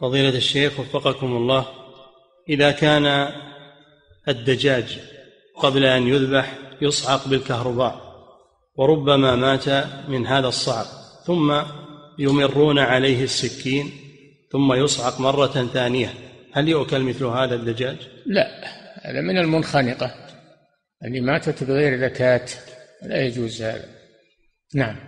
فضيلة الشيخ وفقكم الله إذا كان الدجاج قبل أن يذبح يصعق بالكهرباء وربما مات من هذا الصعق ثم يمرون عليه السكين ثم يصعق مرة ثانية هل يؤكل مثل هذا الدجاج؟ لا هذا من المنخنقة اللي ماتت بغير ذكاة لا يجوز هذا نعم